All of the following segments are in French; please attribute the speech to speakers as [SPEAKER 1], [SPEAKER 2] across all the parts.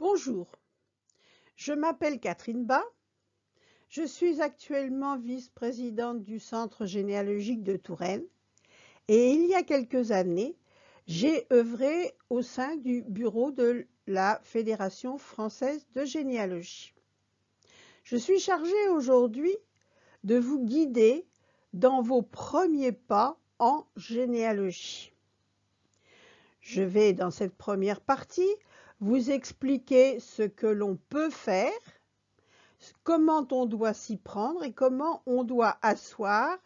[SPEAKER 1] Bonjour, je m'appelle Catherine Bas, je suis actuellement vice-présidente du Centre généalogique de Touraine et il y a quelques années, j'ai œuvré au sein du bureau de la Fédération française de généalogie. Je suis chargée aujourd'hui de vous guider dans vos premiers pas en généalogie. Je vais, dans cette première partie, vous expliquer ce que l'on peut faire, comment on doit s'y prendre et comment on doit asseoir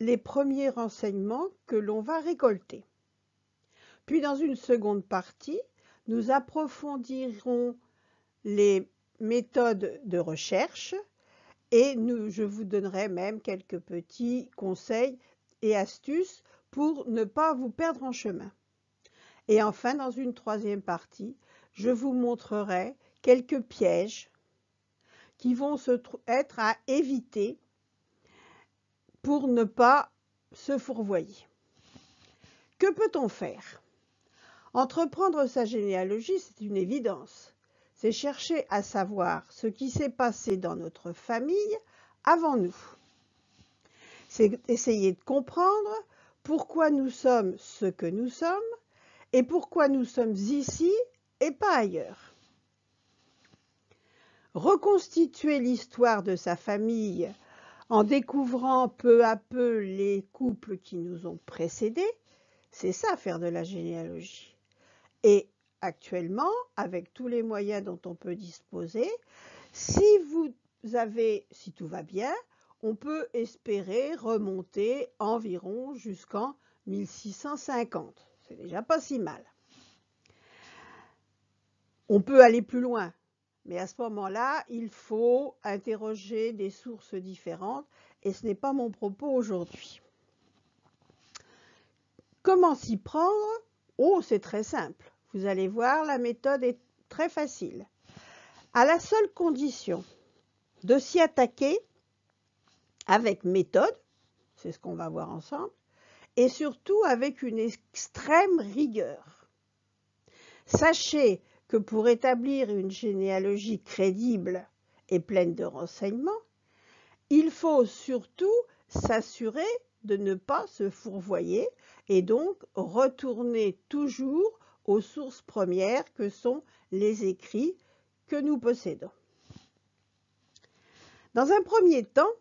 [SPEAKER 1] les premiers renseignements que l'on va récolter. Puis dans une seconde partie, nous approfondirons les méthodes de recherche et je vous donnerai même quelques petits conseils et astuces pour ne pas vous perdre en chemin. Et enfin, dans une troisième partie, je vous montrerai quelques pièges qui vont être à éviter pour ne pas se fourvoyer. Que peut-on faire Entreprendre sa généalogie, c'est une évidence. C'est chercher à savoir ce qui s'est passé dans notre famille avant nous. C'est essayer de comprendre pourquoi nous sommes ce que nous sommes et pourquoi nous sommes ici et pas ailleurs. Reconstituer l'histoire de sa famille en découvrant peu à peu les couples qui nous ont précédés, c'est ça faire de la généalogie. Et actuellement, avec tous les moyens dont on peut disposer, si vous avez, si tout va bien, on peut espérer remonter environ jusqu'en 1650. C'est déjà pas si mal. On peut aller plus loin, mais à ce moment-là, il faut interroger des sources différentes et ce n'est pas mon propos aujourd'hui. Comment s'y prendre Oh, c'est très simple. Vous allez voir, la méthode est très facile. À la seule condition de s'y attaquer avec méthode, c'est ce qu'on va voir ensemble, et surtout avec une extrême rigueur. Sachez que pour établir une généalogie crédible et pleine de renseignements, il faut surtout s'assurer de ne pas se fourvoyer et donc retourner toujours aux sources premières que sont les écrits que nous possédons. Dans un premier temps,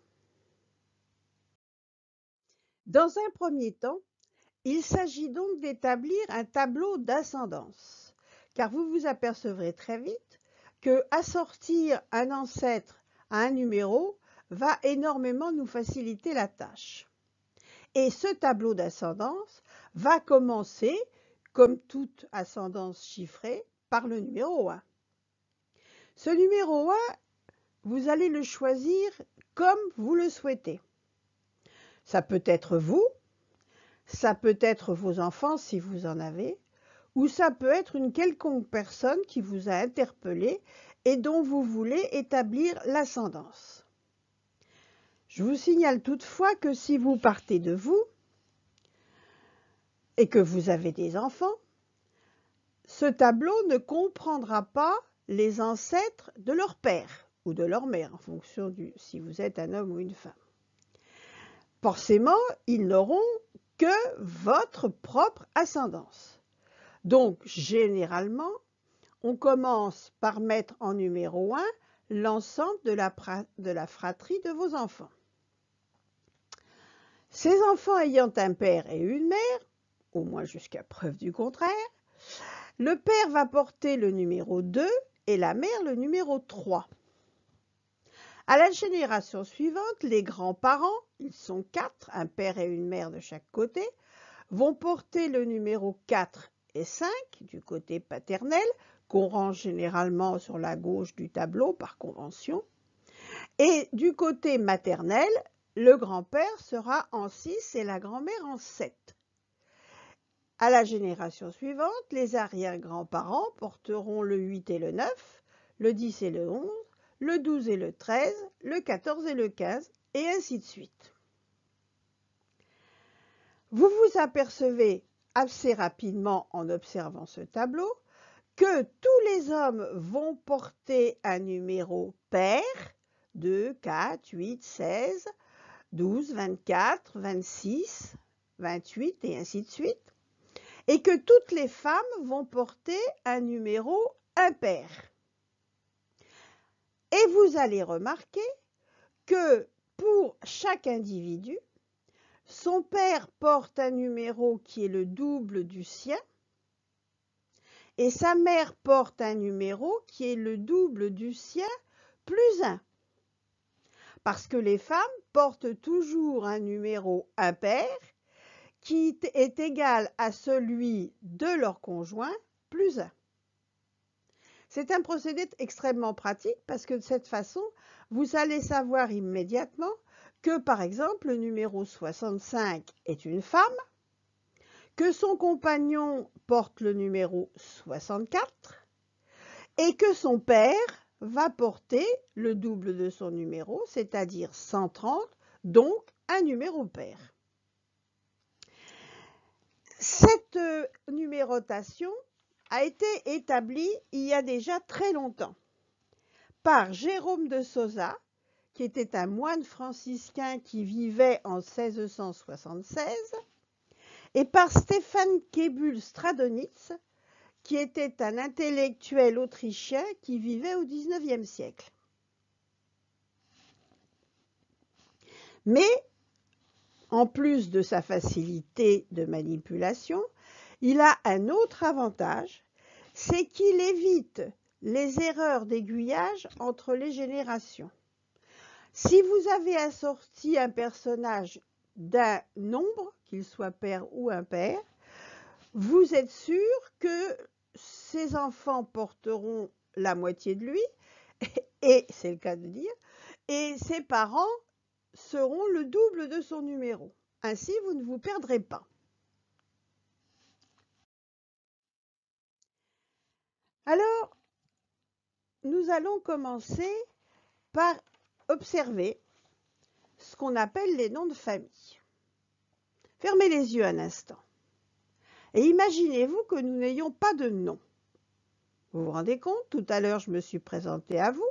[SPEAKER 1] dans un premier temps, il s'agit donc d'établir un tableau d'ascendance car vous vous apercevrez très vite que assortir un ancêtre à un numéro va énormément nous faciliter la tâche. Et ce tableau d'ascendance va commencer, comme toute ascendance chiffrée, par le numéro 1. Ce numéro 1, vous allez le choisir comme vous le souhaitez. Ça peut être vous, ça peut être vos enfants si vous en avez, ou ça peut être une quelconque personne qui vous a interpellé et dont vous voulez établir l'ascendance. Je vous signale toutefois que si vous partez de vous et que vous avez des enfants, ce tableau ne comprendra pas les ancêtres de leur père ou de leur mère, en fonction du si vous êtes un homme ou une femme. Forcément, ils n'auront que votre propre ascendance. Donc, généralement, on commence par mettre en numéro 1 l'ensemble de la, fratrie de vos enfants. Ces enfants ayant un père et une mère, au moins jusqu'à preuve du contraire, le père va porter le numéro 2 et la mère le numéro 3. À la génération suivante, les grands-parents, ils sont quatre, un père et une mère de chaque côté, vont porter le numéro 4 et 5 du côté paternel, qu'on range généralement sur la gauche du tableau par convention. Et du côté maternel, le grand-père sera en 6 et la grand-mère en 7. À la génération suivante, les arrière-grands-parents porteront le 8 et le 9, le 10 et le 11, le 12 et le 13, le 14 et le 15, et ainsi de suite. Vous vous apercevez assez rapidement en observant ce tableau que tous les hommes vont porter un numéro pair, 2, 4, 8, 16, 12, 24, 26, 28 et ainsi de suite, et que toutes les femmes vont porter un numéro impair. Et vous allez remarquer que pour chaque individu, son père porte un numéro qui est le double du sien et sa mère porte un numéro qui est le double du sien plus un. Parce que les femmes portent toujours un numéro impair qui est égal à celui de leur conjoint plus un. C'est un procédé extrêmement pratique parce que de cette façon, vous allez savoir immédiatement que par exemple le numéro 65 est une femme, que son compagnon porte le numéro 64 et que son père va porter le double de son numéro, c'est-à-dire 130, donc un numéro pair. Cette euh, numérotation a été établie il y a déjà très longtemps par Jérôme de Sosa qui était un moine franciscain qui vivait en 1676, et par Stéphane Kebul Stradonitz, qui était un intellectuel autrichien qui vivait au XIXe siècle. Mais, en plus de sa facilité de manipulation, il a un autre avantage, c'est qu'il évite les erreurs d'aiguillage entre les générations. Si vous avez assorti un personnage d'un nombre, qu'il soit père ou impair, vous êtes sûr que ses enfants porteront la moitié de lui, et c'est le cas de dire, et ses parents seront le double de son numéro. Ainsi, vous ne vous perdrez pas. Alors, nous allons commencer par Observez ce qu'on appelle les noms de famille. Fermez les yeux un instant. Et imaginez-vous que nous n'ayons pas de nom. Vous vous rendez compte Tout à l'heure, je me suis présentée à vous.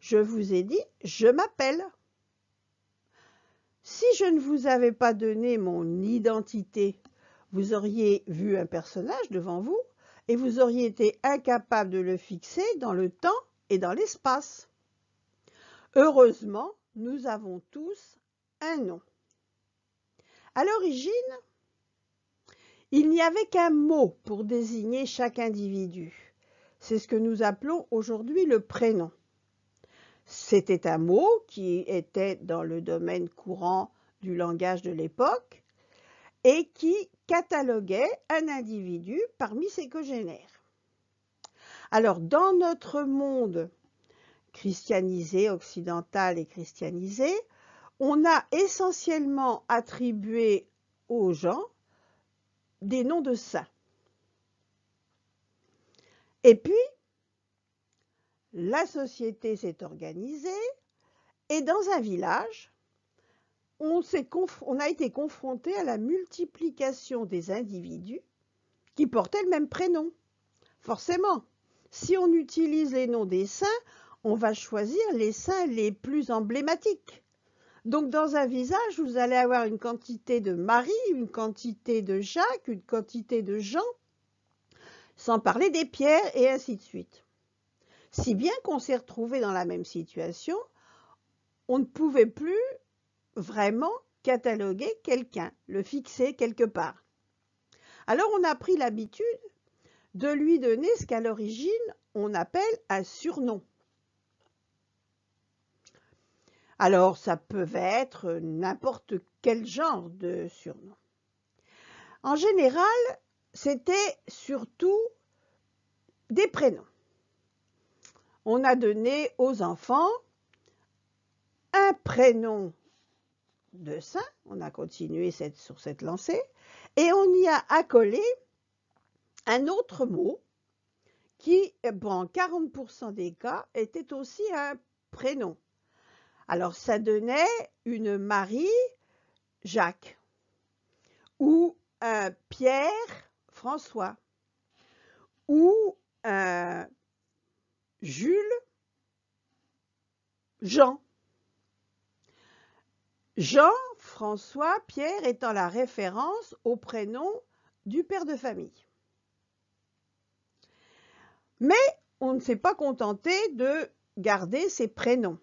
[SPEAKER 1] Je vous ai dit « je m'appelle ». Si je ne vous avais pas donné mon identité, vous auriez vu un personnage devant vous et vous auriez été incapable de le fixer dans le temps et dans l'espace. Heureusement, nous avons tous un nom. À l'origine, il n'y avait qu'un mot pour désigner chaque individu. C'est ce que nous appelons aujourd'hui le prénom. C'était un mot qui était dans le domaine courant du langage de l'époque et qui cataloguait un individu parmi ses congénères. Alors, dans notre monde christianisée, occidental et christianisé, on a essentiellement attribué aux gens des noms de saints. Et puis, la société s'est organisée et dans un village, on, on a été confronté à la multiplication des individus qui portaient le même prénom. Forcément, si on utilise les noms des saints, on va choisir les seins les plus emblématiques. Donc dans un visage, vous allez avoir une quantité de Marie, une quantité de Jacques, une quantité de Jean, sans parler des pierres et ainsi de suite. Si bien qu'on s'est retrouvé dans la même situation, on ne pouvait plus vraiment cataloguer quelqu'un, le fixer quelque part. Alors on a pris l'habitude de lui donner ce qu'à l'origine on appelle un surnom. Alors ça peut être n'importe quel genre de surnom. En général, c'était surtout des prénoms. On a donné aux enfants un prénom de saint, on a continué cette, sur cette lancée, et on y a accolé un autre mot qui, dans 40% des cas, était aussi un prénom. Alors ça donnait une Marie Jacques ou un Pierre François ou un Jules Jean. Jean, François, Pierre étant la référence au prénom du père de famille. Mais on ne s'est pas contenté de garder ces prénoms.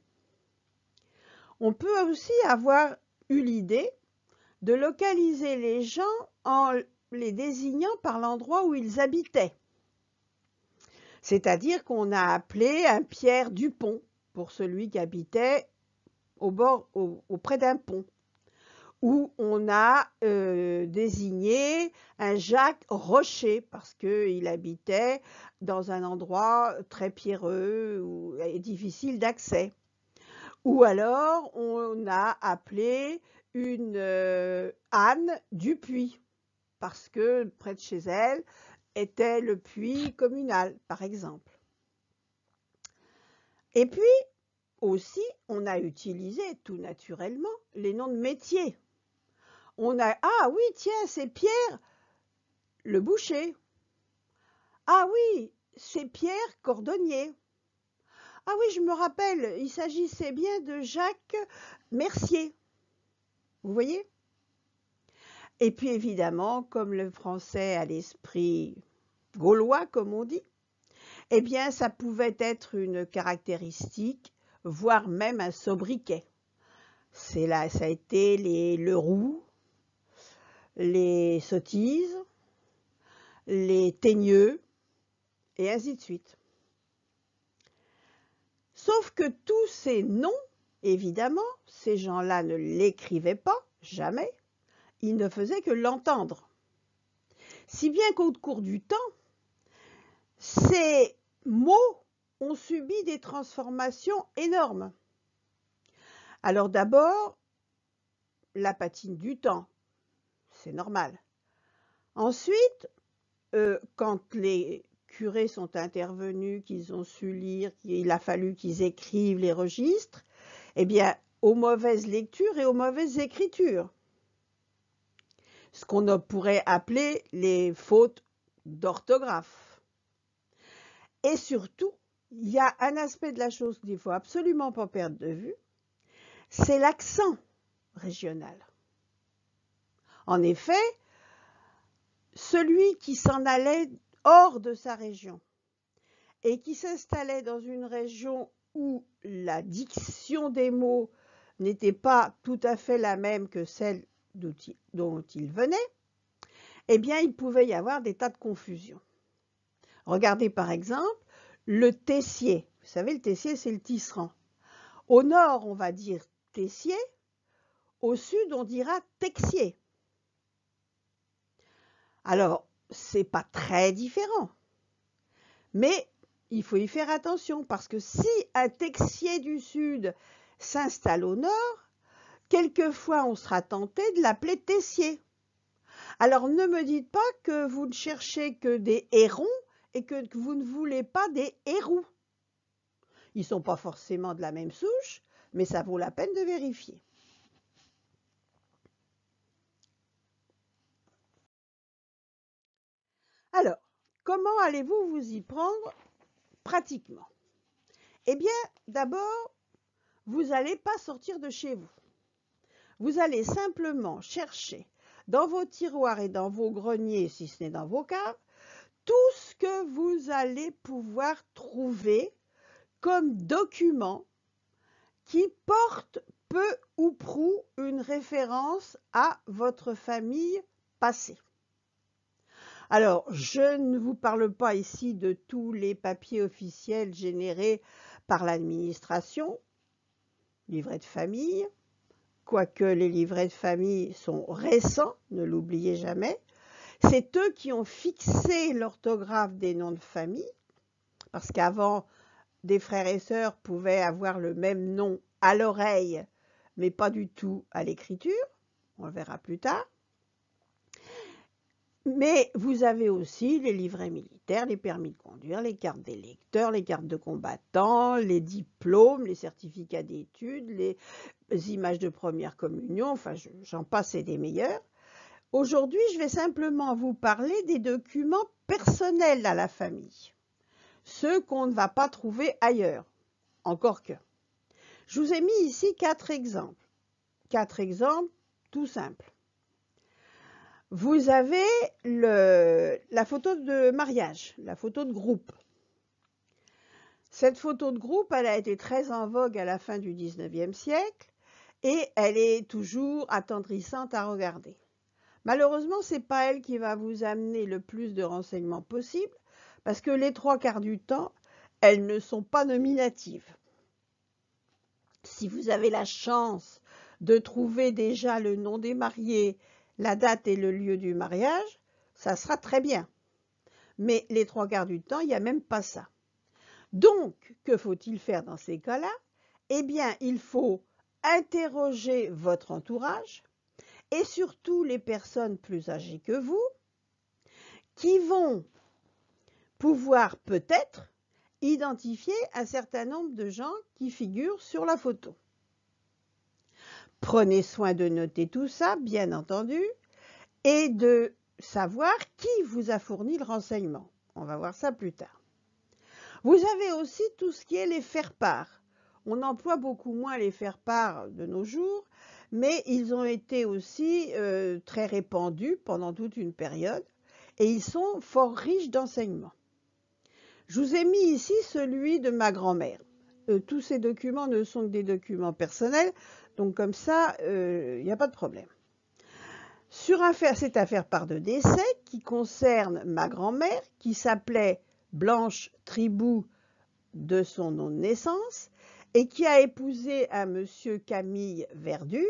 [SPEAKER 1] On peut aussi avoir eu l'idée de localiser les gens en les désignant par l'endroit où ils habitaient. C'est-à-dire qu'on a appelé un Pierre Dupont pour celui qui habitait au bord, auprès d'un pont, ou on a euh, désigné un Jacques Rocher parce qu'il habitait dans un endroit très pierreux et difficile d'accès. Ou alors, on a appelé une âne euh, Anne du puits, parce que près de chez elle était le puits communal, par exemple. Et puis, aussi, on a utilisé tout naturellement les noms de métiers. On a, ah oui, tiens, c'est Pierre le boucher. Ah oui, c'est Pierre cordonnier. Ah oui, je me rappelle, il s'agissait bien de Jacques Mercier. Vous voyez Et puis évidemment, comme le français a l'esprit gaulois, comme on dit, eh bien, ça pouvait être une caractéristique, voire même un sobriquet. C'est là, ça a été les Leroux, les sottises, les teigneux, et ainsi de suite. Sauf que tous ces noms, évidemment, ces gens-là ne l'écrivaient pas, jamais. Ils ne faisaient que l'entendre. Si bien qu'au cours du temps, ces mots ont subi des transformations énormes. Alors d'abord, la patine du temps, c'est normal. Ensuite, euh, quand les curés sont intervenus, qu'ils ont su lire, qu'il a fallu qu'ils écrivent les registres, eh bien, aux mauvaises lectures et aux mauvaises écritures. Ce qu'on pourrait appeler les fautes d'orthographe. Et surtout, il y a un aspect de la chose qu'il ne faut absolument pas perdre de vue, c'est l'accent régional. En effet, celui qui s'en allait hors de sa région et qui s'installait dans une région où la diction des mots n'était pas tout à fait la même que celle dont il venait, eh bien, il pouvait y avoir des tas de confusions. Regardez par exemple le tessier. Vous savez, le tessier, c'est le tisserand. Au nord, on va dire tessier. Au sud, on dira texier. Alors, c'est pas très différent. Mais il faut y faire attention parce que si un texier du sud s'installe au nord, quelquefois on sera tenté de l'appeler Texier. Alors ne me dites pas que vous ne cherchez que des hérons et que vous ne voulez pas des hérous. Ils ne sont pas forcément de la même souche, mais ça vaut la peine de vérifier. Alors, comment allez-vous vous y prendre pratiquement Eh bien, d'abord, vous n'allez pas sortir de chez vous. Vous allez simplement chercher dans vos tiroirs et dans vos greniers, si ce n'est dans vos caves, tout ce que vous allez pouvoir trouver comme document qui porte peu ou prou une référence à votre famille passée. Alors, je ne vous parle pas ici de tous les papiers officiels générés par l'administration, livret de famille, quoique les livrets de famille sont récents, ne l'oubliez jamais. C'est eux qui ont fixé l'orthographe des noms de famille, parce qu'avant, des frères et sœurs pouvaient avoir le même nom à l'oreille, mais pas du tout à l'écriture, on le verra plus tard. Mais vous avez aussi les livrets militaires, les permis de conduire, les cartes lecteurs, les cartes de combattants, les diplômes, les certificats d'études, les images de première communion, enfin j'en passe et des meilleurs. Aujourd'hui, je vais simplement vous parler des documents personnels à la famille, ceux qu'on ne va pas trouver ailleurs, encore que. Je vous ai mis ici quatre exemples, quatre exemples tout simples. Vous avez la photo de mariage, la photo de groupe. Cette photo de groupe, elle a été très en vogue à la fin du 19e siècle et elle est toujours attendrissante à regarder. Malheureusement, ce n'est pas elle qui va vous amener le plus de renseignements possibles parce que les trois quarts du temps, elles ne sont pas nominatives. Si vous avez la chance de trouver déjà le nom des mariés la date et le lieu du mariage, ça sera très bien. Mais les trois quarts du temps, il n'y a même pas ça. Donc, que faut-il faire dans ces cas-là Eh bien, il faut interroger votre entourage et surtout les personnes plus âgées que vous qui vont pouvoir peut-être identifier un certain nombre de gens qui figurent sur la photo prenez soin de noter tout ça, bien entendu, et de savoir qui vous a fourni le renseignement. On va voir ça plus tard. Vous avez aussi tout ce qui est les faire-part. On emploie beaucoup moins les faire-part de nos jours, mais ils ont été aussi euh, très répandus pendant toute une période et ils sont fort riches d'enseignements. Je vous ai mis ici celui de ma grand-mère. Euh, tous ces documents ne sont que des documents personnels, donc comme ça, il euh, n'y a pas de problème. Sur affaire, cette affaire par de décès qui concerne ma grand-mère qui s'appelait Blanche Tribou de son nom de naissance et qui a épousé un monsieur Camille Verdure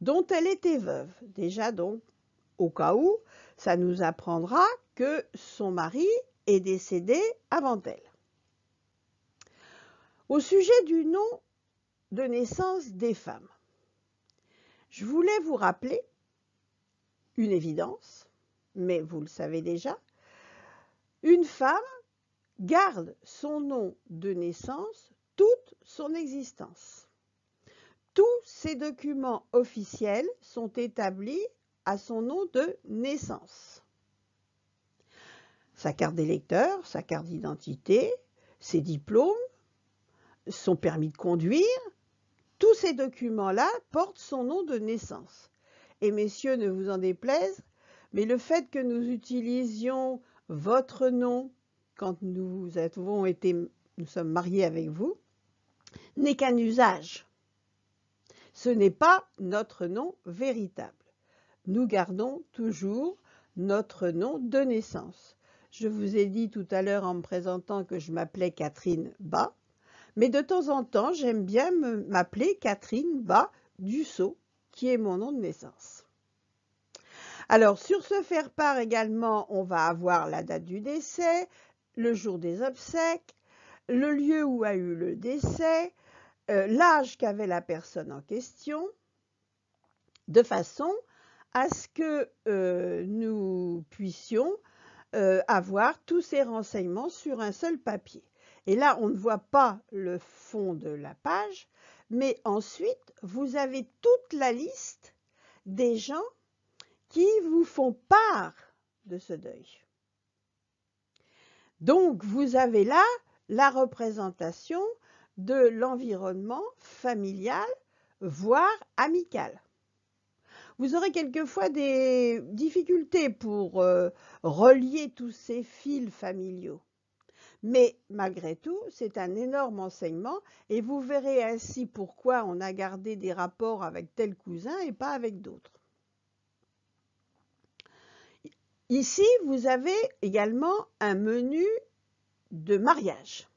[SPEAKER 1] dont elle était veuve. Déjà donc, au cas où, ça nous apprendra que son mari est décédé avant elle. Au sujet du nom de naissance des femmes. Je voulais vous rappeler une évidence, mais vous le savez déjà, une femme garde son nom de naissance toute son existence. Tous ses documents officiels sont établis à son nom de naissance. Sa carte d'électeur, sa carte d'identité, ses diplômes, son permis de conduire, tous ces documents-là portent son nom de naissance. Et messieurs, ne vous en déplaise, mais le fait que nous utilisions votre nom quand nous avons été, nous sommes mariés avec vous, n'est qu'un usage. Ce n'est pas notre nom véritable. Nous gardons toujours notre nom de naissance. Je vous ai dit tout à l'heure en me présentant que je m'appelais Catherine Bas. Mais de temps en temps, j'aime bien m'appeler Catherine Bas Dussault, qui est mon nom de naissance. Alors, sur ce faire part également, on va avoir la date du décès, le jour des obsèques, le lieu où a eu le décès, euh, l'âge qu'avait la personne en question, de façon à ce que euh, nous puissions euh, avoir tous ces renseignements sur un seul papier. Et là, on ne voit pas le fond de la page, mais ensuite, vous avez toute la liste des gens qui vous font part de ce deuil. Donc, vous avez là la représentation de l'environnement familial, voire amical. Vous aurez quelquefois des difficultés pour euh, relier tous ces fils familiaux. Mais malgré tout, c'est un énorme enseignement et vous verrez ainsi pourquoi on a gardé des rapports avec tel cousin et pas avec d'autres. Ici, vous avez également un menu de mariage.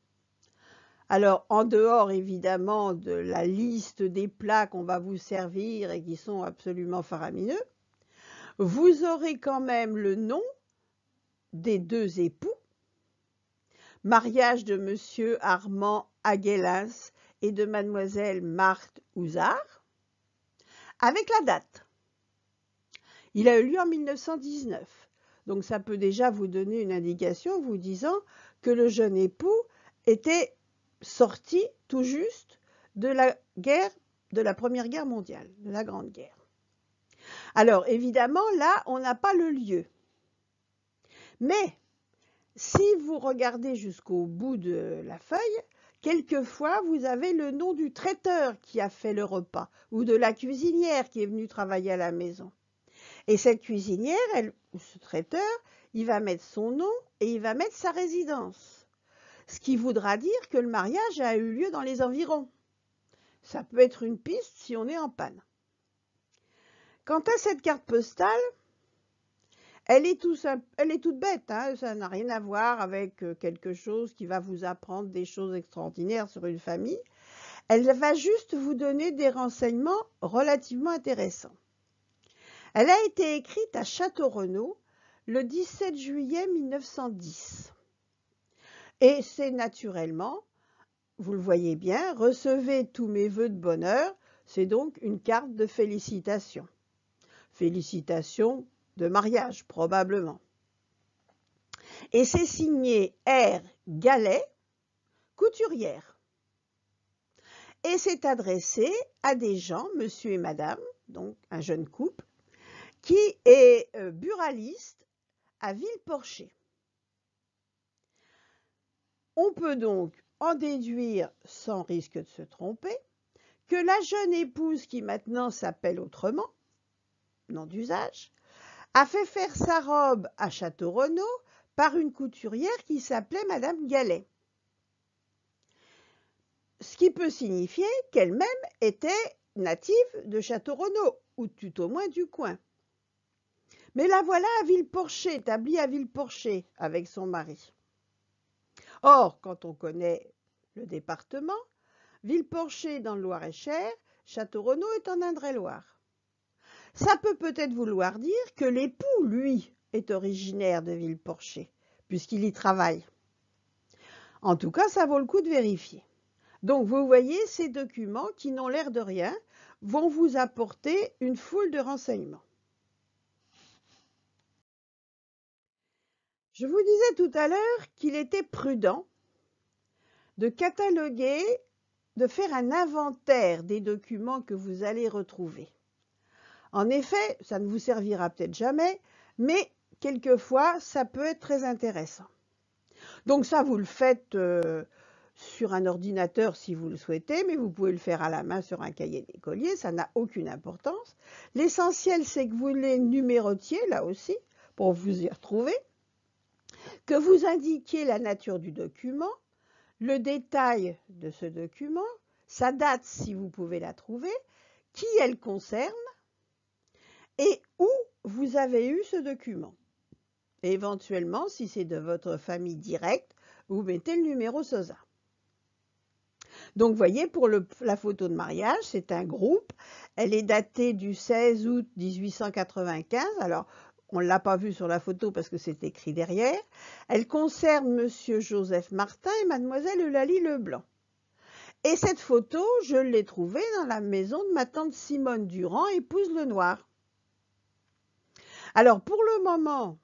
[SPEAKER 1] Alors, en dehors évidemment de la liste des plats qu'on va vous servir et qui sont absolument faramineux, vous aurez quand même le nom des deux époux mariage de M. Armand Aguelas et de Mademoiselle Marthe Houzard, avec la date. Il a eu lieu en 1919. Donc ça peut déjà vous donner une indication vous disant que le jeune époux était sorti tout juste de la guerre, de la Première Guerre mondiale, de la Grande Guerre. Alors évidemment, là, on n'a pas le lieu. Mais si vous regardez jusqu'au bout de la feuille, quelquefois vous avez le nom du traiteur qui a fait le repas ou de la cuisinière qui est venue travailler à la maison. Et cette cuisinière, elle, ou ce traiteur, il va mettre son nom et il va mettre sa résidence. Ce qui voudra dire que le mariage a eu lieu dans les environs. Ça peut être une piste si on est en panne. Quant à cette carte postale, elle est, toute bête, hein, ça n'a rien à voir avec euh, quelque chose qui va vous apprendre des choses extraordinaires sur une famille. Elle va juste vous donner des renseignements relativement intéressants. Elle a été écrite à Château-Renaud le 17 juillet 1910. Et c'est naturellement, vous le voyez bien, recevez tous mes voeux de bonheur, c'est donc une carte de félicitations. Félicitations de mariage probablement. Et c'est signé R. Gallet, couturière. Et c'est adressé à des gens, monsieur et madame, donc un jeune couple, qui est euh, buraliste à Villeporcher. On peut donc en déduire, sans risque de se tromper, que la jeune épouse qui maintenant s'appelle autrement, nom d'usage, a fait faire sa robe à Château-Renaud par une couturière qui s'appelait Madame Gallet. Ce qui peut signifier qu'elle-même était native de Château-Renaud, ou tout au moins du coin. Mais la voilà à Villeporcher, établie à Villeporcher avec son mari. Or, quand on connaît le département, Villeporcher dans le Loir-et-Cher, Château-Renaud est en Indre-et-Loire. Ça peut peut-être vouloir dire que l'époux, lui, est originaire de Villeporcher, puisqu'il y travaille. En tout cas, ça vaut le coup de vérifier. Donc vous voyez, ces documents, qui n'ont l'air de rien, vont vous apporter une foule de renseignements. Je vous disais tout à l'heure qu'il était prudent de cataloguer, de faire un inventaire des documents que vous allez retrouver. En effet, ça ne vous servira peut-être jamais, mais quelquefois, ça peut être très intéressant. Donc ça, vous le faites euh, sur un ordinateur si vous le souhaitez, mais vous pouvez le faire à la main sur un cahier d'écolier, ça n'a aucune importance. L'essentiel, c'est que vous les numérotiez, là aussi, pour vous y retrouver, que vous indiquiez la nature du document, le détail de ce document, sa date si vous pouvez la trouver, qui elle concerne, et où vous avez eu ce document. Éventuellement, si c'est de votre famille directe, vous mettez le numéro SOSA. Donc, vous voyez, pour la photo de mariage, c'est un groupe. Elle est datée du 16 août 1895. Alors, on ne l'a pas vue sur la photo parce que c'est écrit derrière. Elle concerne Monsieur Joseph Martin et Mademoiselle Eulalie Leblanc. Et cette photo, je l'ai trouvée dans la maison de ma tante Simone Durand, épouse Lenoir. Alors pour le moment,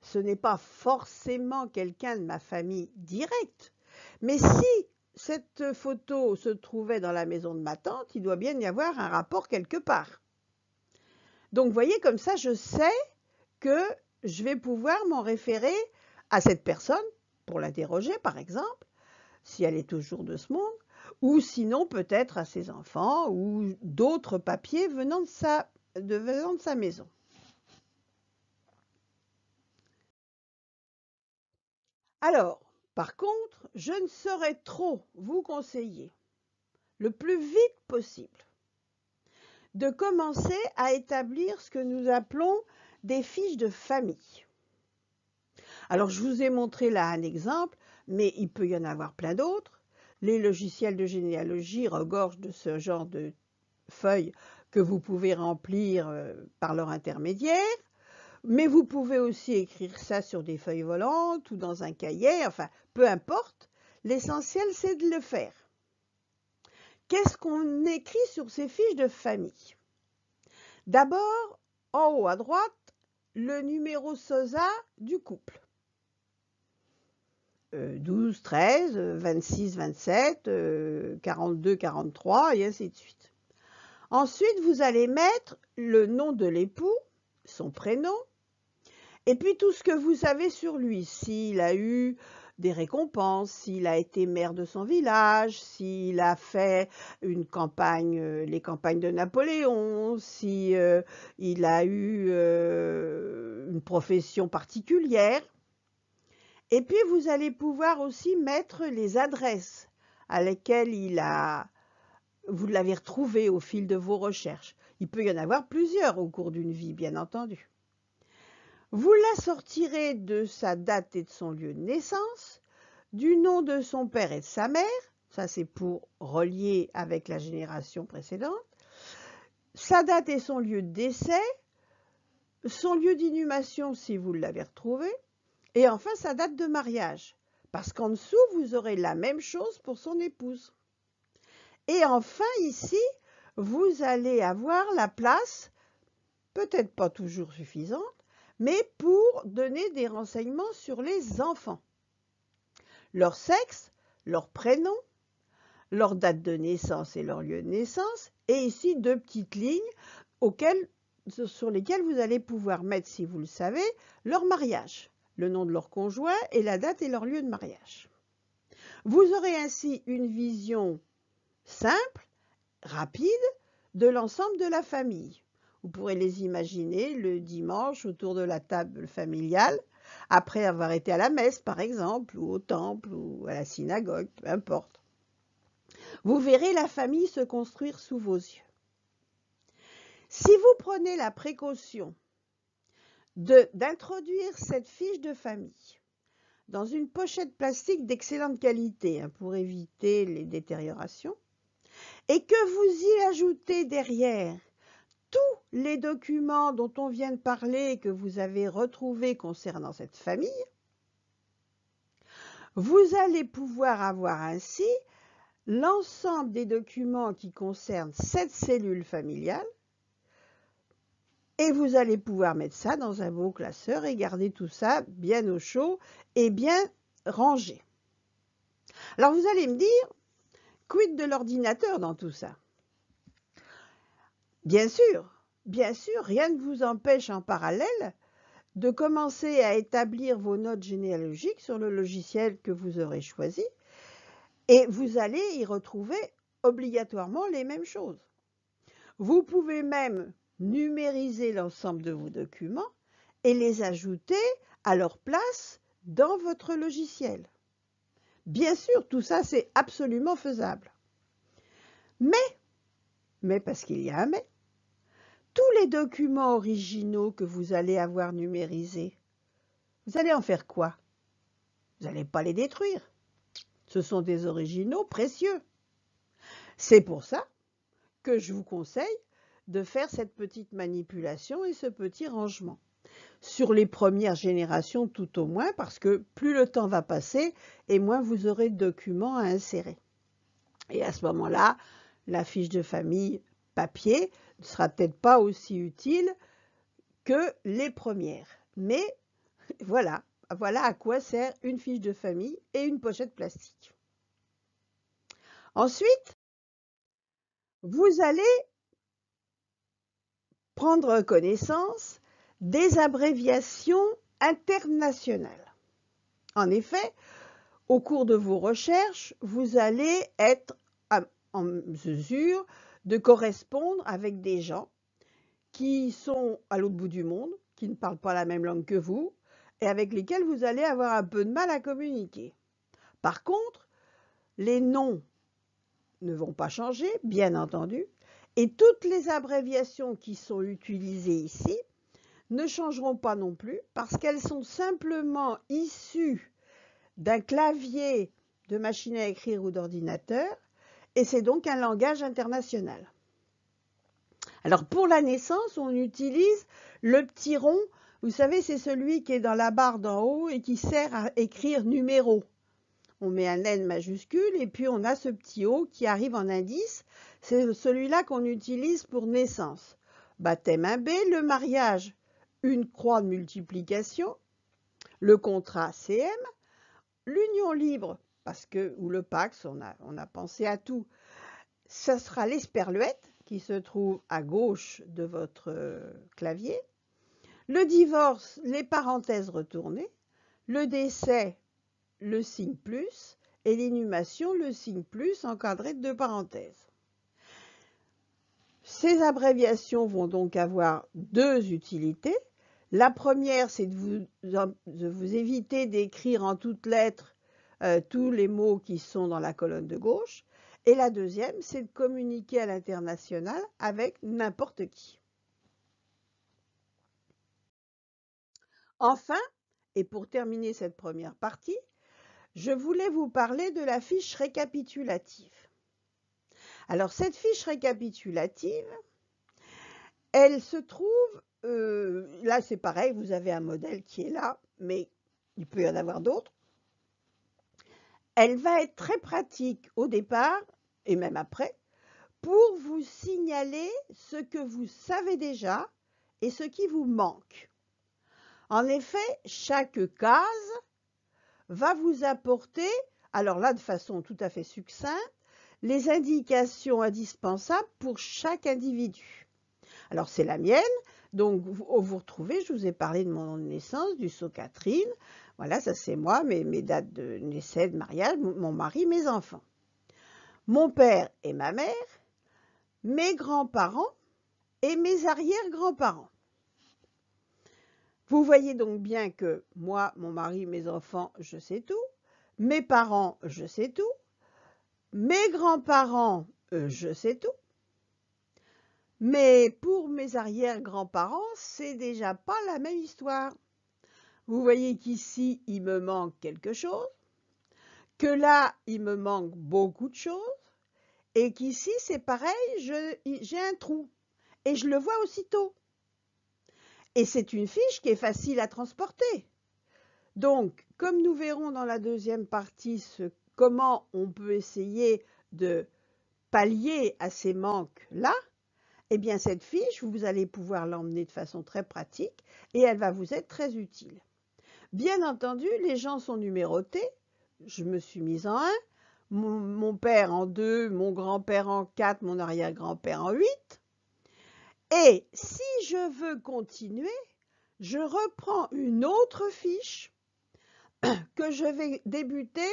[SPEAKER 1] ce n'est pas forcément quelqu'un de ma famille directe, mais si cette photo se trouvait dans la maison de ma tante, il doit bien y avoir un rapport quelque part. Donc vous voyez, comme ça, je sais que je vais pouvoir m'en référer à cette personne pour l'interroger, par exemple, si elle est toujours de ce monde, ou sinon peut-être à ses enfants ou d'autres papiers venant de sa, venant de sa maison. Alors, par contre, je ne saurais trop vous conseiller, le plus vite possible, de commencer à établir ce que nous appelons des fiches de famille. Alors, je vous ai montré là un exemple, mais il peut y en avoir plein d'autres. Les logiciels de généalogie regorgent de ce genre de feuilles que vous pouvez remplir euh, par leur intermédiaire. Mais vous pouvez aussi écrire ça sur des feuilles volantes ou dans un cahier, enfin, peu importe. L'essentiel, c'est de le faire. Qu'est-ce qu'on écrit sur ces fiches de famille D'abord, en haut à droite, le numéro SOSA du couple. 12, 13, 26, 27, 42, 43, et ainsi de suite. Ensuite, vous allez mettre le nom de l'époux son prénom, et puis tout ce que vous savez sur lui, s'il a eu des récompenses, s'il a été maire de son village, s'il a fait une campagne, euh, les campagnes de Napoléon, si euh, il a eu euh, une profession particulière. Et puis vous allez pouvoir aussi mettre les adresses à lesquelles il a vous l'avez retrouvé au fil de vos recherches. Il peut y en avoir plusieurs au cours d'une vie, bien entendu. Vous la sortirez de sa date et de son lieu de naissance, du nom de son père et de sa mère, ça c'est pour relier avec la génération précédente, sa date et son lieu de décès, son lieu d'inhumation si vous l'avez retrouvé, et enfin sa date de mariage, parce qu'en dessous vous aurez la même chose pour son épouse. Et enfin ici, vous allez avoir la place, peut-être pas toujours suffisante, mais pour donner des renseignements sur les enfants. Leur sexe, leur prénom, leur date de naissance et leur lieu de naissance, et ici deux petites lignes sur lesquelles vous allez pouvoir mettre, si vous le savez, leur mariage, le nom de leur conjoint et la date et leur lieu de mariage. Vous aurez ainsi une vision simple, rapide, de l'ensemble de la famille. Vous pourrez les imaginer le dimanche autour de la table familiale, après avoir été à la messe par exemple, ou au temple, ou à la synagogue, peu importe. Vous verrez la famille se construire sous vos yeux. Si vous prenez la précaution d'introduire cette fiche de famille dans une pochette plastique d'excellente qualité hein, pour éviter les détériorations, et que vous y ajoutez derrière tous les documents dont on vient de parler que vous avez retrouvés concernant cette famille, vous allez pouvoir avoir ainsi l'ensemble des documents qui concernent cette cellule familiale et vous allez pouvoir mettre ça dans un beau classeur et garder tout ça bien au chaud et bien rangé. Alors vous allez me dire, Quid de l'ordinateur dans tout ça Bien sûr, bien sûr, rien ne vous empêche en parallèle de commencer à établir vos notes généalogiques sur le logiciel que vous aurez choisi et vous allez y retrouver obligatoirement les mêmes choses. Vous pouvez même numériser l'ensemble de vos documents et les ajouter à leur place dans votre logiciel. Bien sûr, tout ça, c'est absolument faisable. Mais, mais parce qu'il y a un mais, tous les documents originaux que vous allez avoir numérisés, vous allez en faire quoi Vous n'allez pas les détruire. Ce sont des originaux précieux. C'est pour ça que je vous conseille de faire cette petite manipulation et ce petit rangement. Sur les premières générations tout au moins, parce que plus le temps va passer et moins vous aurez de documents à insérer. Et à ce moment-là, la fiche de famille papier ne sera peut-être pas aussi utile que les premières. Mais voilà, voilà à quoi sert une fiche de famille et une pochette plastique. Ensuite, vous allez prendre connaissance des abréviations internationales. En effet, au cours de vos recherches, vous allez être en mesure de correspondre avec des gens qui sont à l'autre bout du monde, qui ne parlent pas la même langue que vous, et avec lesquels vous allez avoir un peu de mal à communiquer. Par contre, les noms ne vont pas changer, bien entendu, et toutes les abréviations qui sont utilisées ici ne changeront pas non plus parce qu'elles sont simplement issues d'un clavier de machine à écrire ou d'ordinateur et c'est donc un langage international. Alors pour la naissance, on utilise le petit rond, vous savez, c'est celui qui est dans la barre d'en haut et qui sert à écrire numéro. On met un N majuscule et puis on a ce petit O qui arrive en indice, c'est celui-là qu'on utilise pour naissance. Baptême 1B, le mariage, une croix de multiplication, le contrat CM, l'union libre, parce que, ou le Pax, on a, on a pensé à tout, ce sera l'esperluette qui se trouve à gauche de votre euh, clavier, le divorce, les parenthèses retournées, le décès, le signe plus, et l'inhumation, le signe plus encadré de deux parenthèses. Ces abréviations vont donc avoir deux utilités. La première, c'est de vous, éviter d'écrire en toutes lettres euh, tous les mots qui sont dans la colonne de gauche. Et la deuxième, c'est de communiquer à l'international avec n'importe qui. Enfin, et pour terminer cette première partie, je voulais vous parler de la fiche récapitulative. Alors cette fiche récapitulative, elle se trouve euh, là, c'est pareil, vous avez un modèle qui est là, mais il peut y en avoir d'autres. Elle va être très pratique au départ, et même après, pour vous signaler ce que vous savez déjà et ce qui vous manque. En effet, chaque case va vous apporter, alors là de façon tout à fait succincte, les indications indispensables pour chaque individu. Alors c'est la mienne, donc, vous, oh, vous retrouvez, je vous ai parlé de mon nom de naissance, du saut Catherine. Voilà, ça c'est moi, mes, mes dates de naissance, de mariage, mon mari, mes enfants. Mon père et ma mère, mes grands-parents et mes arrière-grands-parents. Vous voyez donc bien que moi, mon mari, mes enfants, je sais tout. Mes parents, je sais tout. Mes grands-parents, je sais tout. Mais pour mes arrière-grands-parents, c'est déjà pas la même histoire. Vous voyez qu'ici, il me manque quelque chose, que là, il me manque beaucoup de choses, et qu'ici, c'est pareil, j'ai un trou. Et je le vois aussitôt. Et c'est une fiche qui est facile à transporter. Donc, comme nous verrons dans la deuxième partie ce, comment on peut essayer de pallier à ces manques-là, eh bien cette fiche, vous allez pouvoir l'emmener de façon très pratique et elle va vous être très utile. Bien entendu, les gens sont numérotés. Je me suis mise en 1, mon, père en 2, mon grand-père en 4, mon arrière-grand-père en 8. Et si je veux continuer, je reprends une autre fiche que je vais débuter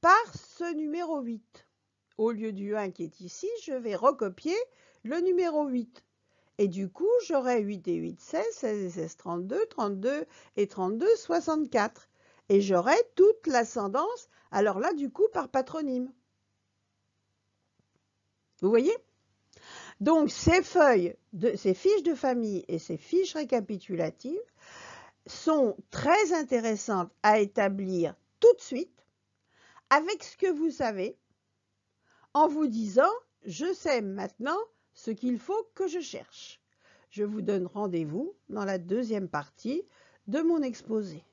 [SPEAKER 1] par ce numéro 8. Au lieu du 1 qui est ici, je vais recopier le numéro 8. Et du coup, j'aurai 8 et 8, 16, 16 et 16, 32, 32 et 32, 64. Et j'aurai toute l'ascendance, alors là, du coup, par patronyme. Vous voyez Donc, ces feuilles, de, ces fiches de famille et ces fiches récapitulatives sont très intéressantes à établir tout de suite avec ce que vous savez en vous disant, je sais maintenant ce qu'il faut que je cherche. Je vous donne rendez-vous dans la deuxième partie de mon exposé.